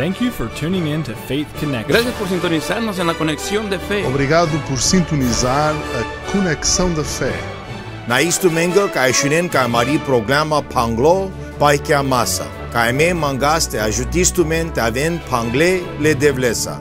Thank you for tuning in to Faith Connection. Gracias por sintonizarnos en la conexión de fe. Obrigado por sintonizar a conexão da fé. Na isto mengo kai shinen kai mari programa panglo pai kia masa. Kai me mangaste ajutistu men te ven pangle le devlesa.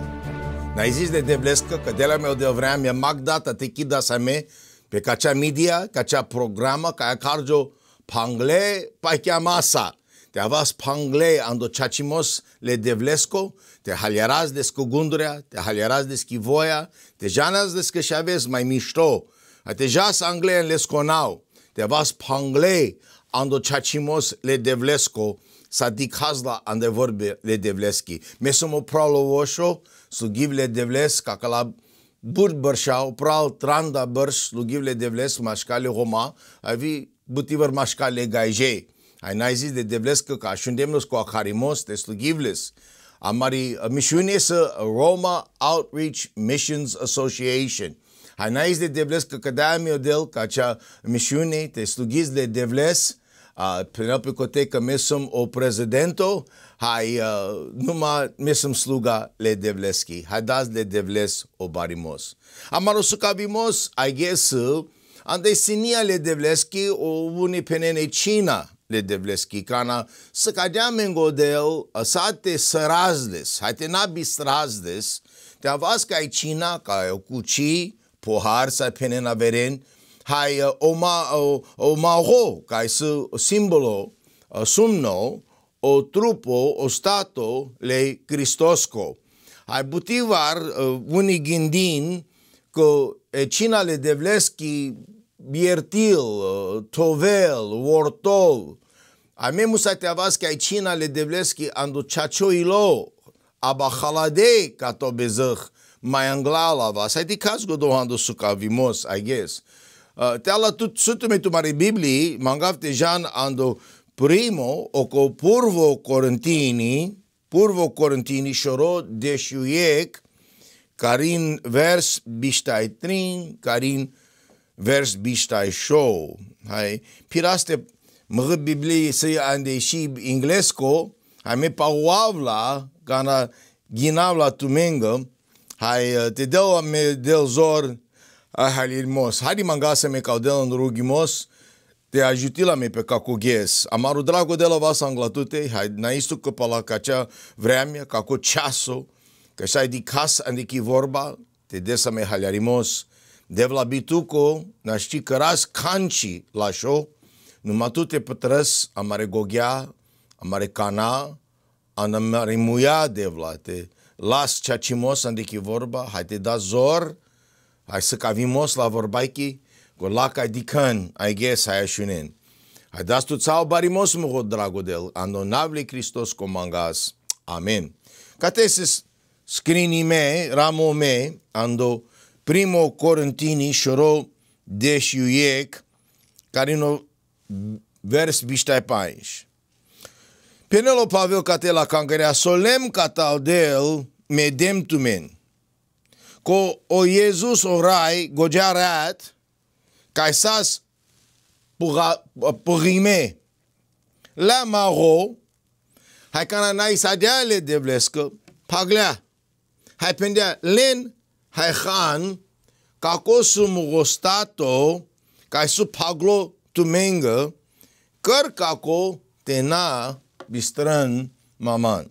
Na izis de devleska că de la meu de vrea mi magdata te kida sa me pe kacha media, kacha programa, ca carjo pangle pai kia masa. Te avas panglei ando chachimos le devlesco, te hallarás de scogundrea, te hallarás те schivoia, te janas de scașaves mai mișto, a te jas anglei în lesconau, te avas panglei ando chachimos le devlesco, sa dikazla ande vorbe le devleski. Mesomo pralo voșo, slugivle devlesc, ca la бур бършал, прал транда бърш, ле девлес машкале хома, а ви бутивър машкале гайжей. Ai n-ai zis de devlescă că și îndemnul cu acarimos de slugivles. Amari mari uh, misiune să Roma Outreach Missions Association. Ai n-ai zis de devlescă că de-aia mi-o del ca acea misiune de slugiz de devles. prin până pe că mesum o prezidento, hai a, uh, numai mesum sluga le devleschi. Hai dați le devles o barimos. Amaro su cabimos, ai ghesu, uh, Andei sinia le devleschi o unii penene China, le devleskikana, sakadyamengo del asate sarazdes, hatenabis razdes, te avas kai china kai kuchi, pohar sa veren, hai uh, oma uh, omaho ka su simbolo uh, sumno o trupo o stato le Cristosco. Hai butivar unigindin, ko e china le devleschi biertil, Tovel, Wortol. Amemu musa te avas ca cina le devleski andu čačo ilo, aba haladej kato bezah majanglala vas. Ajde kazgo dohandu suka vimos, I guess. Uh, te ala tut sutume tumari Biblii, te jan andu primo co purvo Corintini, purvo Corintini șoro deșuiec, carin vers bistaitrin, carin vers vers bishtai show hai piraste mg bibli se ande shib inglesko hai me pauavla kana ginavla tumenga hai te deu me del zor a mos, hadi mangasa me caudel în rugimos te ajuti la me pe cacuges. Amaru drago de la vas anglatute, hai naistu că pe la cacea vremea, ca cu ceasul, că să ai de casă, vorba, te desa me haliarimos, Devla Bituco, că ras canci la show, numai tu te pătrăs, amare goghea, amare cana, amare muia devla, te las cea cimos andichi vorba, hai te da zor, hai să cavimos la vorbaichi, cu laca can, ai ghes, hai așunen. Hai da tu țau barimos mugo dragodel, andonavli Cristos comangas. Amen. Catesis scrini me, ramo me, ando Primo Corintini șoro deșiuiec, care nu vers biștai paiș. Penelo pavel catela cangărea solem el medem tumen. Co o Iezus o rai gogearat, kai sas pugime, uh, La maro, hai cana nai sadeale de blescă, paglea. Hai pendea len Haechan, kakosum gostato, kaisu paglo tumenga, कर काको तेना बिस्तरन maman.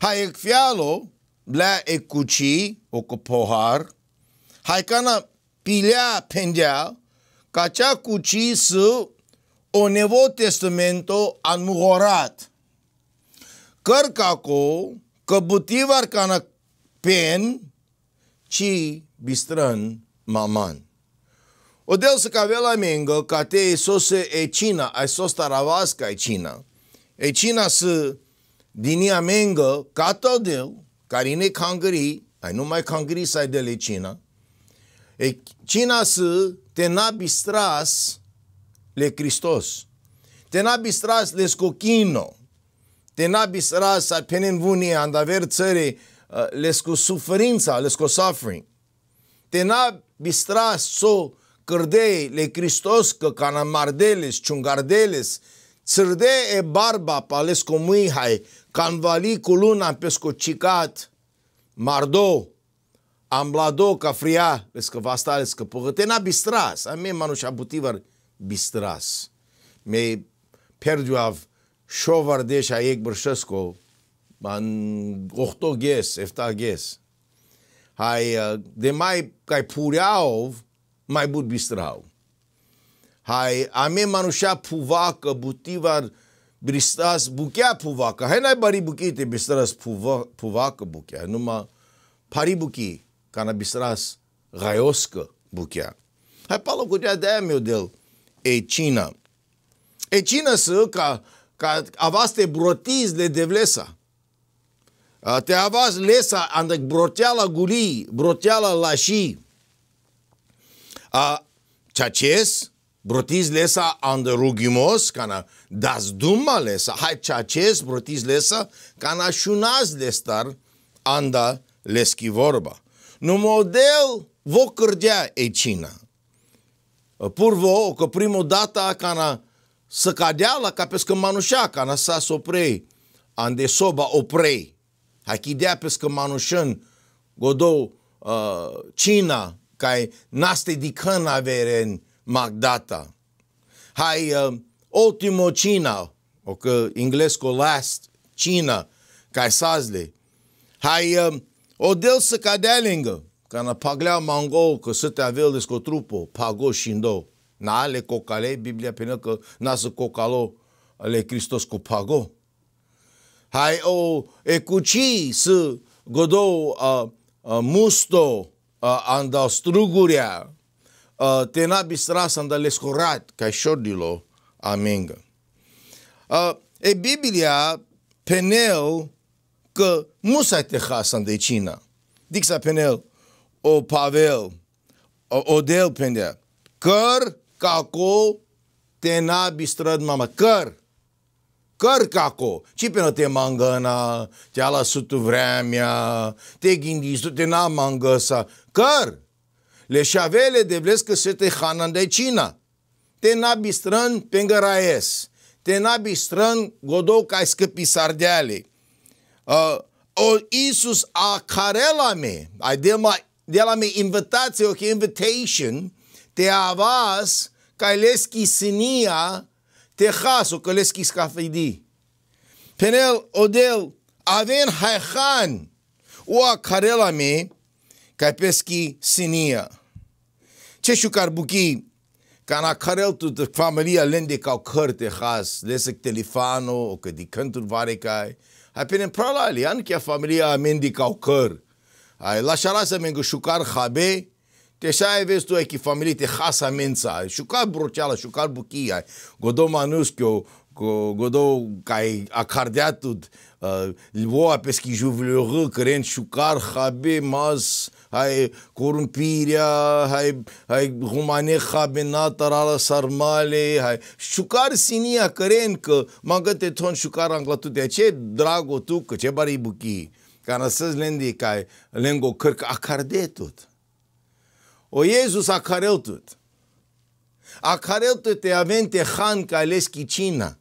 Haecfialo, la ecuchi, ocopohar, haicana pilea pendea, cacha cuci su o nevo testamento anmugorat. Cărcaco, căbutivar cana pen, qi bistrën maman. O Deus vela avela mengo te e sose e China, ai sos taravasca e China. E China se dinia mengo cata deu, carine cangri, ai numai cangri de dele China. E China se tena bistras le Cristos. Tena bistras le scochino. Tena bistras ar penin vuni andaver țării lesco uh, lesku suferința, lesku suffering. Tena bistras so cărdei le Cristos că canamardeles, ciungardeles, țârde e barba pales cu mâihai, canvali cu luna cicat, mardo, amblado ca fria, lescă vasta, lesco pogă, tena bistras, a mie manușa butivar bistras. Mi-ai perdiuav șovar deșa eg 8 ghes, 7 ghes. Hai, uh, de mai kai puriau, mai bud bistrau. Hai, ame manusha puvaca, butivar bristas buchea puvaca. Hai n-ai bari buchite bistras puva, puvaca buchea. Numai pari buchi, ca na bistras gaiosca buchea. Hai palo cu de aia meu del e China. E China să ca, ca avaste brotiz de devlesa. Uh, te avaz lesa, andec broteala guli, broteala lași. A, ceaces, brotiz lesa andă rugimos, cana das duma lesa, hai ceaces, brotiz lesa, cana șunaz star anda leschi vorba. Nu model vo cărdea e cina. Uh, Purvo, că primul data cana să cadea la ca pe scămanușa, cana s-a soprei, ande soba oprei. Hakidea pe scămanușân, godou, uh, China cai naste dicăn averen magdata. Hai, uh, ultimo China o că englesco last s cai sazle. Hai, uh, o del să cadea lângă, n-a paglea mango, că să te avel desco trupo, pago și Na ale cocale, Biblia până că nasă cocalo ale Cristos cu pago. Hai o ecuci să godou a, a musto a, anda struguria a, te nabi stras anda lescorat ca șordilo amenga. A, e Biblia penel că musa te hasan de China. Dixa penel o Pavel o, o del penel. Căr, caco, te nabi străd mama. Căr. Căr caco, ce pe te mangăna, te ala sutu vremea, te gândi, tu te na mangăsa, căr. Le șavele de că se te hanan de cina. Te nabi bistrân pe ngăraes, te nabi bistrân godou ca scăpi sardeale. Uh, o Isus a carela me, ai de, ma, de la me invitație, o okay, invitation, te avas, ca leschi sinia, Texasul că le Skafidi. Penel, odel, aven haihan, oa Karela me, ca peschi sinia. Ce șucarbuchi, ca na carel tu familia lende ca cărte has, lese telefano, o că di cantur varecai, hai pene pralali, anche a familia amendi ca căr. Ai la șara să mengu șucar habe, te-așa vezi tu că familie te hasa mența, șucar bruceală, șucar buchia, godou manuschiu, godou acardiat tot, uh, lvoa pe schijuvlură, cărent șucar, habe, mas, hai corumpirea, hai, hai rumane, habe natarala sarmale, hai șucar sinia cărent că mă găte ton șucar anglatute, ce drago tu, că ce bari buchii, ca să lendi, ca lengo cărca, acardetut. tot o Jezus a kareltët. A kareltët e avente han ka leski Qina.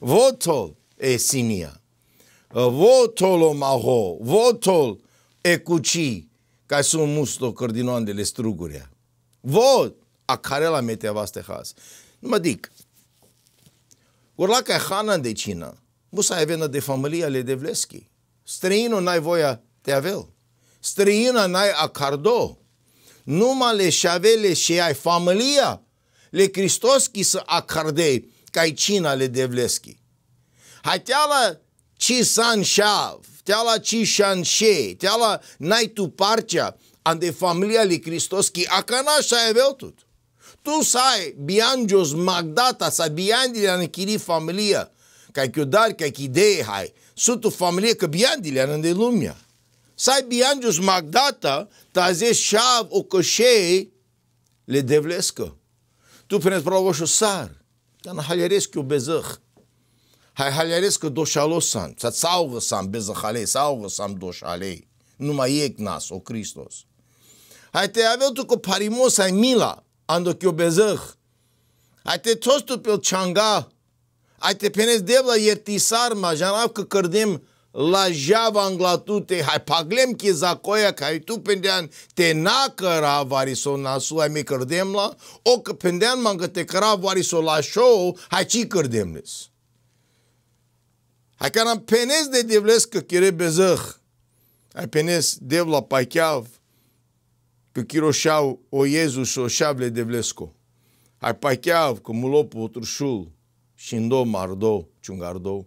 Votol e sinia. Votol o maho, votol e kuqi, ca un musto cărdinon de le strugurea. Vot a karela me te avaste has. Nu mă dic. Urlaca e hanan de Qina. Musa e venă de familia le de vleski. Străinul n-ai voia te avel. Străina n-ai acardo. Numai șavele și ai familia, le Cristoschi să acardei, ca cina le devleschi. Hai teala ci sanșav, teala ci te teala n-ai tu parcea, an de familia le Cristoschi, acanașa e tot Tu sai biangios magdata, sa biandile an închiri familia, ca cai chiudar, cai idee hai, sunt o familie că biandile an de lumea. sai Saibiandius Magdata tazeshav o cochei le devlesco Tu para o pravoșul sar, dar tá halieresc eu bezăh. Hai halieresc doșalosan, să saugă sam bezăhalei, saugă sam doșalei. Numai ec nas, o Hristos. Hai te aveau tu cu parimos ai mila, ando que o bezăh. Hai te tostu pe changa. Hai te penes devla iertisar ma, janab că cărdim la javan anglatute, hai paglem ki zakoya kai tu pendean te na kara variso na su ai mi la, o ka pendean manga te kara variso la show hai chi krdemles hai kanam penes de devles că kire bezăh hai penes devla paikiav că kiroșau o Iezu o șable de vlesco. Ai paichiav că mulopu o trușul și în mardo, chungardo.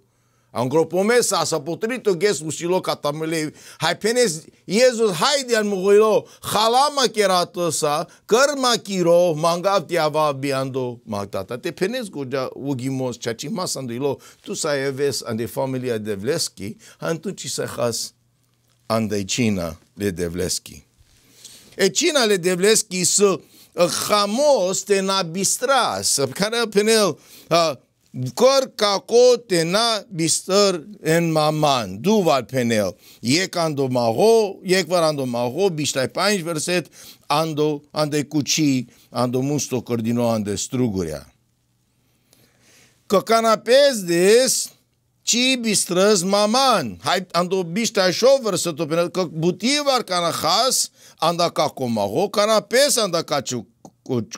Angropomesa asa potrito ges usilo katamele. Hai penes Jesus hai dian mugoilo. Halama sa karma kiro mangav tiava biando magdata. Te penes goja ugimos chachi masandilo. Tu sa eves ande familia Devleski. Antunci sa has andai China le Devleski. E China le Devleski să Χαμός την αμπιστράς, κάνα penel ah, kor kako tena bistr en maman. Du val penel. Jek ando maho, jek var ando maho, bishtai panj verset, ando, ande kuchi, ando musto cordino ande struguria. Că canapez des, çi bistrăz maman. Hai, ando bishtai verset versetul penel, că butivar canahas, anda kako maho, canapez anda kacu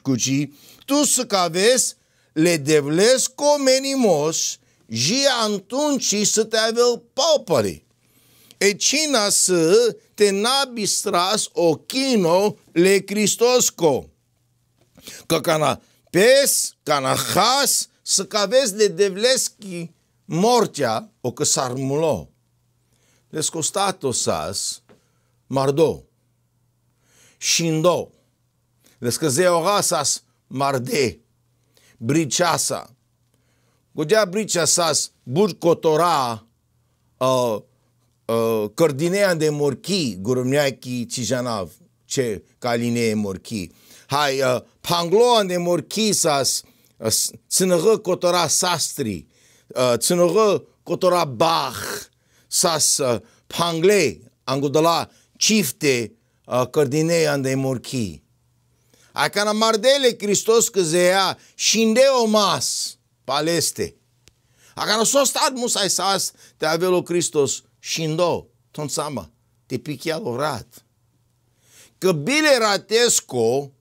kuchi. tu să caves, le devlesc omenimos și atunci să te avea paupări. E cina să te nabistras o chino le Cristosco. Că cana pes, cana has, să cavezi de devleschi mortea o că s-ar mulo. Descostato deci sas mardo. Shindo. Descăzeo deci gasas mardei briceasa. Godea briceasas burcotora uh, ă, uh, ă, cărdinea de morchi, gurumneaki cijanav, ce caline morchi. Hai, uh, pangloa de morchi sas, uh, cotora sastri, uh, cotora bach, sas uh, pangle, angudala cifte uh, cărdinea de morchi. Acana mardele Cristos deo mas paleste. Acana sos tad musai sas te avelo Cristos shindo. sama te pichialorat. Că bile ratesco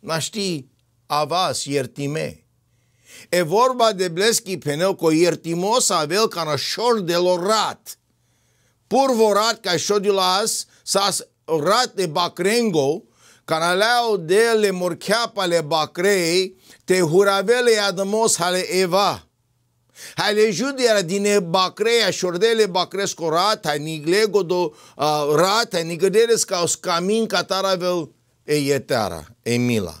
naști avas iertime. E vorba de bleschi peneu co iertimos avel cana șor de lorat. Pur vorat ca șodilas sas rat de bacrengo te huravele μορκιάπαλε μπακρέι, Eva χουραβέλε αδμός χαλε εβά. Hale judera dine bakreya shordele bakres ko rata nigle godo rata nigderes ca os camin cataravel e ietara, e mila.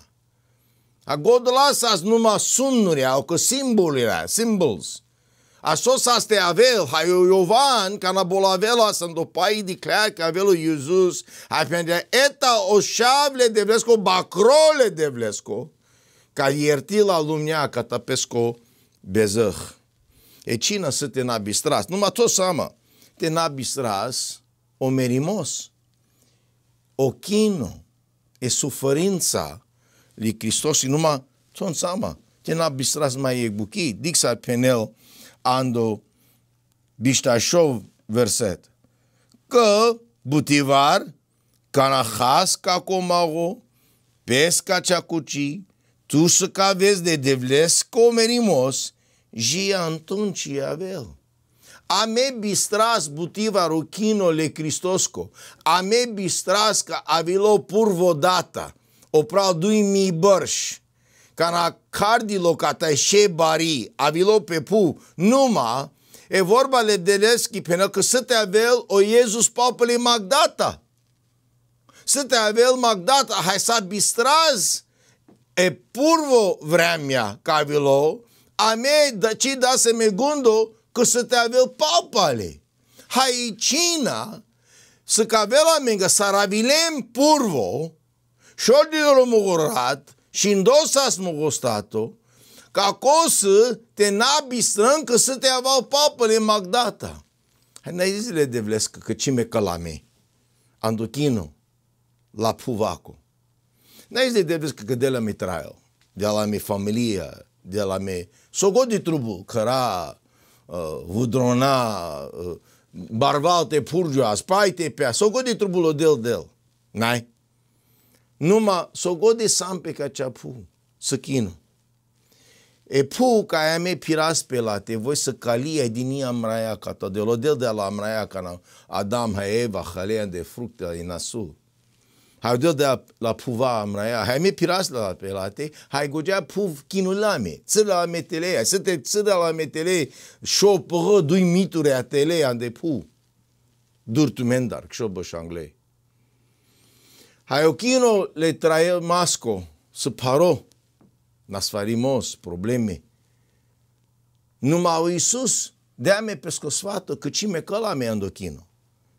A god lasas numai sunnuri, au că simbolurile, symbols. Assosaste a vel, que Iovan, canabola velo, o pai declara que avelo Iisus, apende eta o șavle de vlesco, bacrole de vlesco, ca ierti la lumea catapesco bezăh. E cine să te nabistras? Numai tot seama, te nabistras merimos, O chino e suferința lui Hristos e numai tot seama, te nabistras mai e buchi, dixar penel, Ando Biștașov verset. Că butivar, canahas ca comago, pesca cuci, tu să vezi de devles comenimos, și atunci avel. Ame bistras butivarul le Cristosco, ame bistras ca avilo purvodata, dui mi bărși, cana și bari avilo pe pu, numa, e vorba de deleschi, pentru că să te avel o Iezus papele Magdata. Să te avel Magdata, hai să bistraz, e purvo vremea ca avilo, a mei, da, ci da se me gundo, că să te avel papale. Hai cina, să cavela mingă să ravilem purvo, șordiul mugurat, și îndosa smogostato, ca cosă te nabi strâncă să te avau papele Magdata. Hai ne zile de vlescă, că ce me calame, anduchinu, la puvacu. Ne zile de vlescă, că de la mi traiu, de la mi familia, de la mi sogo de trubu, căra, uh, vudrona, uh, barvalte, purgioa, spaite pe a, sogo de o del, del. Nai? Numa sogode sampe ka chapu sakino. E pu ka ame piras pelate voi să calia din amraia ca to de lo de la amraia ca Adam ha Eva khalea de fructe inasu. Hai de la, la puva amraia, hai ame piras la pelate, hai gogea puv kinulame, ți la metelea, să te ți la metele, șopă dui miture atele ande pu. Durtu mendar, șobă și anglei. Haiochino le trae masco, se paró, nas farimos, probleme. Numai Iisus dea-mi pescosfată că cime me la mea îndochino,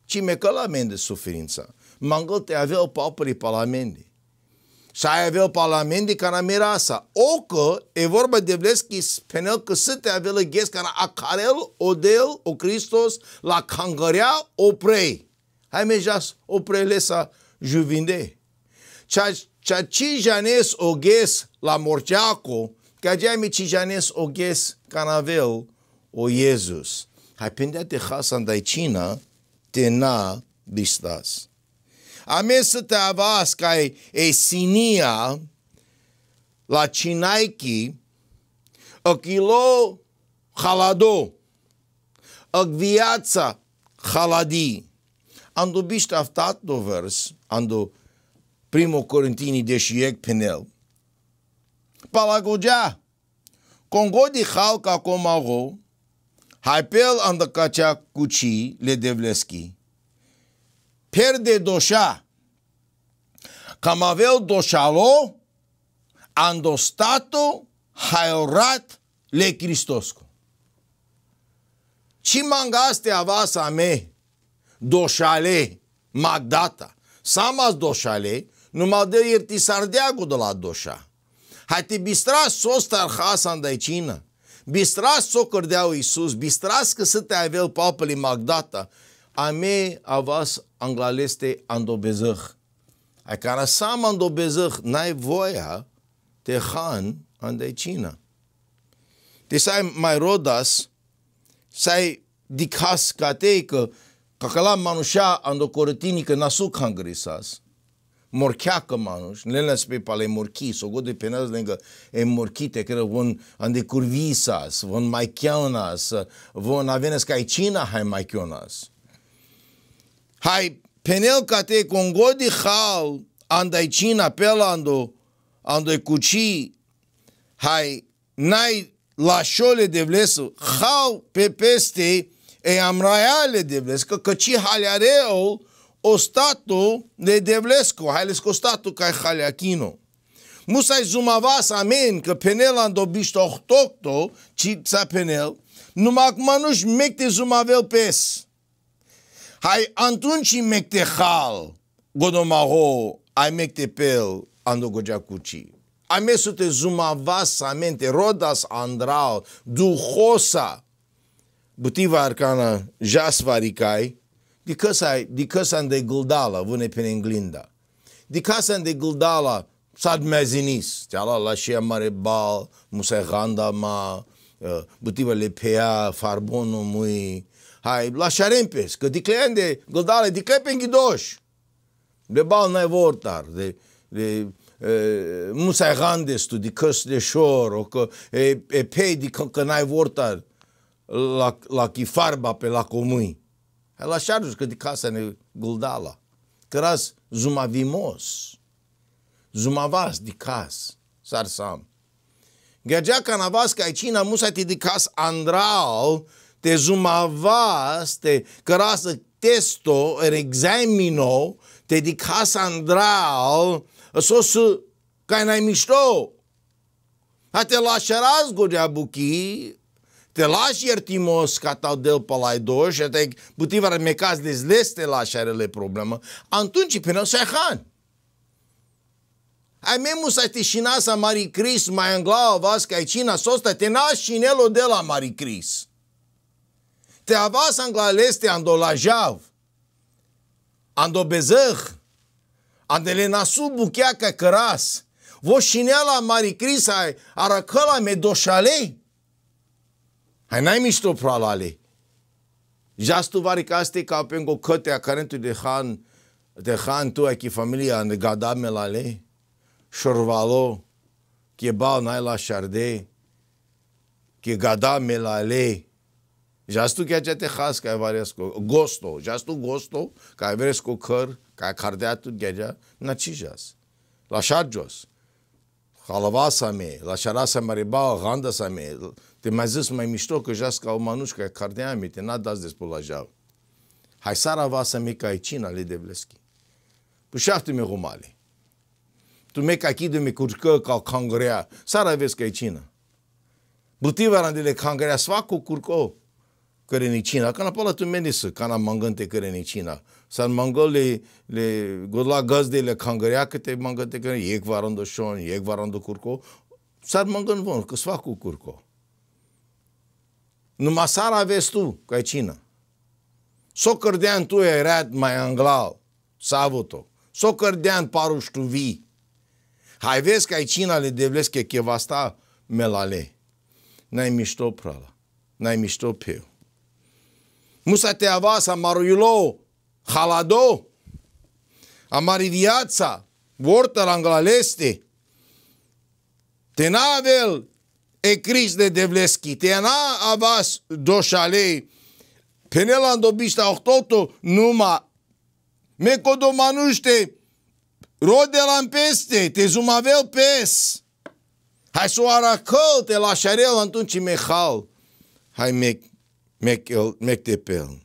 cime me la me de suferință. Mangol te aveau paupării palamende. Și ai aveau palamende ca na mirasa. O că e vorba de vleschi penel că să te aveau ghes ca na acarel, odel, o Cristos, la cangărea, oprei. Hai mejas, oprele lesa, juvinde. Cha chijanes oges la mortiaco, gageami chijanes oges canavel o Jesus. Hai pendea te hasan daicina, te na distas. Ame să te avas ca e sinia la cinaiki, aquilo halado, a viața haladi. Ando bisto aftat do vers, ando primo Corintini de Chieg Penel. Palagodja, Congo de Halka Komaro, Haipel ando Kacha Kuchi le Devleski. Perde doșa. Camavel doșalo, ando stato, haiorat le Cristosco. Ci mangaste avasa me, Doșale, Magdata. Samas Doșale, numai de ierti sardeagul de la Doșa. te bistras sos tarhasan da China, Bistras so cărdeau Iisus, bistras că să te avel papele Magdata. Ame avas anglaleste andobezăh. Ai care sam andobezăh, n-ai voia te han China, Te sai mai rodas, sai dicas că kakala manusha ando korotini ke nasu kangrisas morkiaka manush lena spe pale morki so gode penaz lenga e morkite kre von ande kurvisas von maikionas von avenes kai china hai maikionas hai penel kate kongodi khal andai china ando andai kuchi hai nai la șole de vlesu, hau pe peste E amraiale devlescă, căci haleareu o statu de devlesco, halesco statu ca haleachino. Musai zumavas amen că penel andobișto ohtocto, ci sa penel, numai că nu mecte zumavel pes. Hai atunci mecte hal, godomaho, ai mecte pel andogojacuci. Amesute zumavas amente rodas andral, duhosa, butiva arcana jas varicai, because I because am de guldala vune pe englinda. Because am de guldala sad mezinis, tala la și mare bal, musa ganda ma uh, butiva le pea farbono mui. Hai, la șarempes, că diclean de guldala dicle pe ghidoș. De bal n-ai vortar, de de uh, musa gande stu, de căs de șor, o că e, e pe de că n-ai vortar la, la chifarba pe la comui. Hai la șarjuri, că de casa ne guldala. Căras zumavimos. Zumavas de cas. Sarsam. Găgea canavas că aici musa te de cas andral, te zumavas, te cărasă testo, în examino, te de cas andral, să ca n-ai mișto. Hate te lașeraz godea buchii, te lași iertimos catau del palai dois, até que butivara me caz desleste lá xarele problema, antunci noi se han. Ai memu sa te chinasa Mari Cris, mai vas ca ai cina sosta, te nas chinelo de la Mari Cris. Te avas anglaleste andolajav, andobezăh, andelena subu ca căras, voșinea la Mari Cris ai arăcă me medoșalei, ہے نا مش تو فرا لا لے جاس تو بار کاست کا لا لے شروالو لاشار دے گاد میں لا لے جاس تو کیا چاہتے خاص کہ بارس کو گوشت تو جاس تو گوشت تو کاورس کو کھر کا کار دیا تہ جا نہ چھی جاس لاشات جوس خالبا سا میں لاشرا سا مرے باغاند سا میں Te mai zis mai mișto că ca o manușcă, carnea mi te n-a dat jau. Hai sara vasa mica e cina le de vleschi. Pușaftu păi mi humale. Tu me ca chidu mi curcă ca cangrea, sara vezi că e cina. Butiva de cangrea svacu curco cărenicina, că n-apălă tu menisă, că n-am mângânte cărenicina. Să mângă le, le godla gazdele cangărea câte mângânte cărenicina, ec varândă șon, ec varândă curco, să mângân von, că cu curcă. Numai sara aveți tu, că e cină. S-o cărdean tu era mai anglau, s-a avut-o. S-o cărdean paruș tu vii. Hai vezi că ai cina le devlesc că sta melale. N-ai mișto prala, n-ai mișto peu. Musa te avasa maruilo, halado, amari viața, vortă la anglaleste. Te navel, de devleski. na avas doșalei. Penelando bista ohtoto numa. Mekodo manuște. Rodelan peste. Te zumavel pes. Hai so ara aracăl te la antun atunci mehal. Hai mec, mec, mec te pel.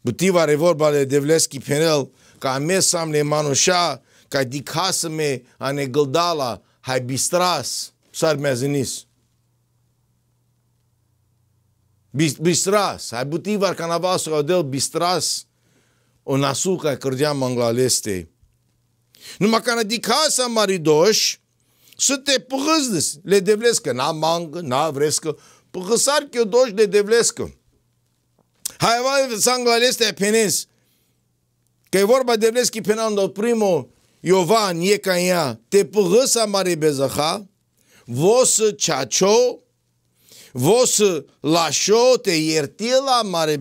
Butiva are vorba de Devleski Penel, ca mesam le manușa, ca dicasă me a hai bistras sar mezinis. Bistras, hay butivar canavaso del bistras o nasu nasuca cărdeam anglaleste. Numai că dica casa maridoș să te păhăzdis, le devlescă, na mangă, na vrescă, păhăsar că doș le devlescă. Hai vai, sangaleste penens, că e vorba de vleschi penando primul Yovan te Tepuh Samari Bezaha Vos Chacho Vos lașo, Te la Mare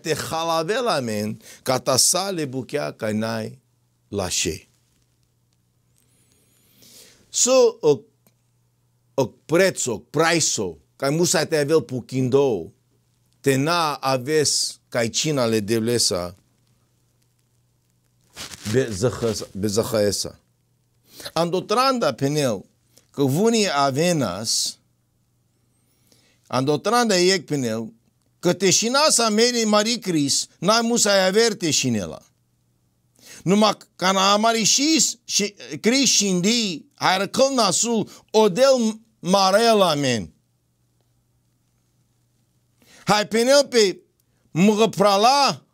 te halave la Men Katasale Bukia Kainai lașe. Să o, o prețo, o ca musa musai te avel pukindo, te na aves ca cina le devlesa, bezahesa. Andotranda pneu, că vunii avenas, andotranda iec pneu, că teșinasa mele mari cris, n-ai musai aver teșinela. Numai n na amarișis și cris și indi, ai răcăl nasul, odel marela men. Hai penel pe mgăprala,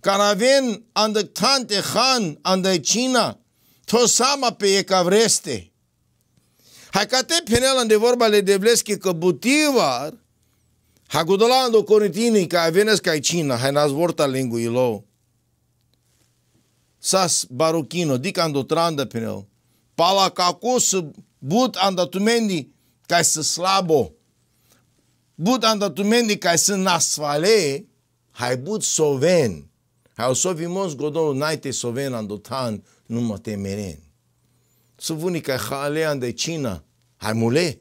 Karaven anda tante khan anda China to sama pe e cavreste. Hai cate penela de vorba le devleski că butivar ha gudolando coritini ca avenes ca China hai nas vorta linguilo. Sas baruchino dicando tranda penel. Pala cacos but anda tumendi ca să slabo. But anda tumendi ca să nasfale hai but soven. Eu só o mons godo naite sovena ando tan numa temeren. Só vuni ca chale china, hai mole,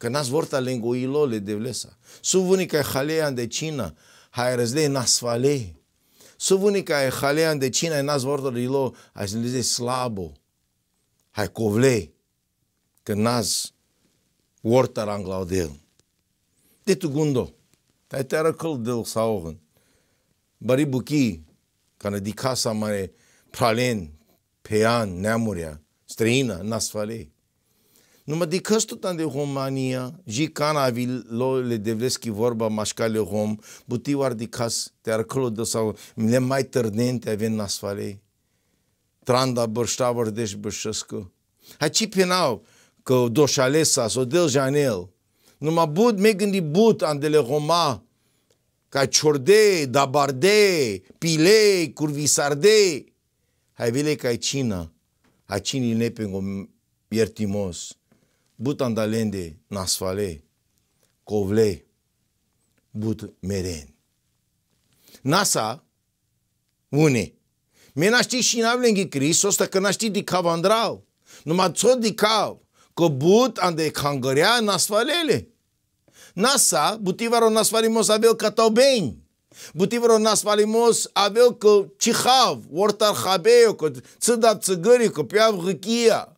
que nas vorta lângă ilo le devlesa. Să vă nică halea de cină, hai răzde nasfale. Să vă nică halea de cină, hai vorta lângă ilo, hai să slabo. Hai covle. que nas ați vorta lângă de el. De tu gundo. Te-ai de-l sau buki kana dikasa mare pralen, pean, nemuria, străină, nasfalei. Numai de romania. de România, jicana lo le devleschi vorba mașcale rom, butiu ar dicas, te arcolo de sau le mai târnente aven nasfalei. Tranda bărștavăr deși bășăscă. Hai ce penau că doșalesa, s-o del janel. mă bud, me gândi bud, andele roma, ca Caciorde, Dabarde, Pile, Curvisarde. Hai vile ca cina, a cini lepengo iertimos. Butandalende, nasfale, covle, but meren. Nasa, une. Mena știi și n-avlengi Hristos, că n-a știi de cavandrau. Numai țod de cav, că but ande cangărea nasfalele. Наса, бутиваро nas farimos avião catal bem. Botivaram nas farimos avião que chihav, hortar rabeu, que tzedab tzeguri, que piav requia.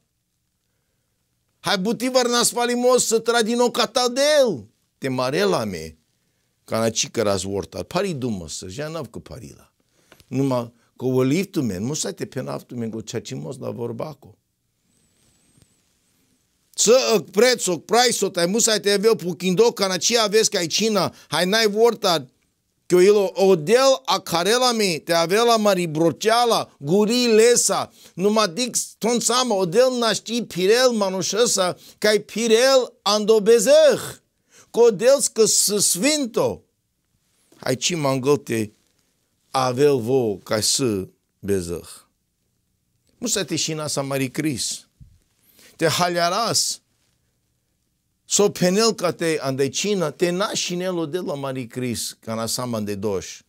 Hai botivar nas farimos se tradino catal del. Te marela me. Cana chicaras hortar. Pari dumas, já não que parila. Numa, que o livro men, musai te penavtu men, que o Să Ță, preț, prai, să Ai musa te aveo pukindo, canacia ce că ca cina, hai n-ai vorta, că el odel a mi, te avea la mari broceala, guri lesa, numai dic ton sama, odel naști pirel manușăsa, ca pirel andobezeh, că odel că svinto. Hai ci mangote avea vo ca să bezeh. Musa te și nasa mari cris. te ralharás Só penelca te china te chinelo de la Maricris, cana na saman de que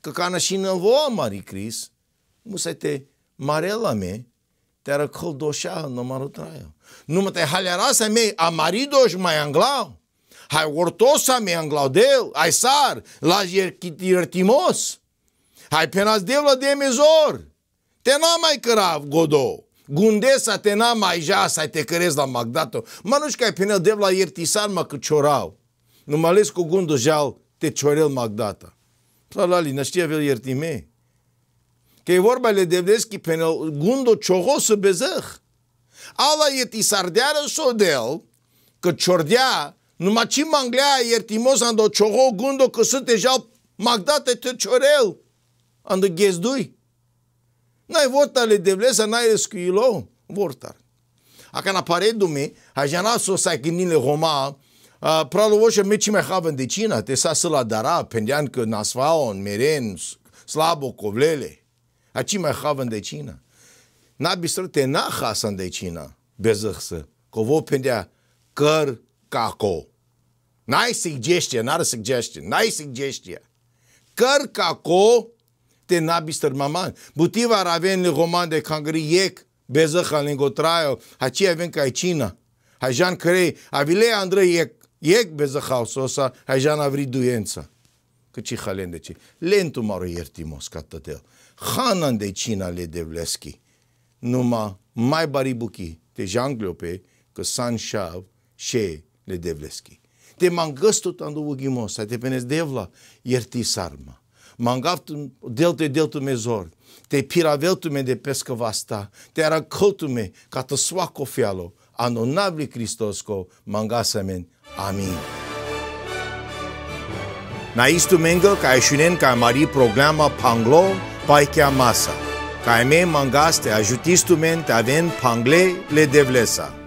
Că ca voa Maricris, musai te marela me, te era coldoșa no marotraio Numa te te a me, a maridoș mai anglau. Hai ortosa me anglau del, ai sar, la iertimos. Er hai penas devla de mesor. Te na a mai cărav godou. Gundesa te n-am mai ja să te cărezi la Magdato. că ai pe de la iertisar, mă că ciorau. Nu mă ales cu gundul jal te ciorel Magdata. la nu știa vel iertime. Că e vorba le devleschi pe gundul cioho să bezăh. Ala iertisardeară sodel că ciordea numai ce manglea iertimos ando cioho gundo că sunt deja Magdata te ciorel. Ando ghezdui. N-ai votale de blesa, n-ai rescuilo, vortar. Aca na paredu mi, a jana o sa kinile Roma, a, pralo voce me cime haven de cina, te sa se la dara, pendean că nasvaon, meren, slabo, covlele. A cime haven de cina. Na te na hasan de cina, bezăhsă, covo pendea căr caco. N-ai suggestie, n ar suggestie, n-ai suggestie. Căr caco, te tenabistar maman. Butiva raven le roman de kangri yek bezakha lingo trayo hachi aven kai china. Hajan crei avile andre yek yek bezakha sosa hajan avri ce Căci halen de ce? Lentu maro iertimos catatel. Hanan de cina le devleschi. Numa mai baribuki te janglope că san shav she le devleschi. Te mangăstu tandu ugimos, te penes devla, ierti sarma man tu, deltu e deltu me zor, te piraveltu me de pesca vasta, te aracoltu me ca to svako fialo, anonabli Cristosco, navli Amin. Na istu mengo e shunen kai mari programa panglo paikia masa. e me mangas ajutistu men te aven pangle le devlesa.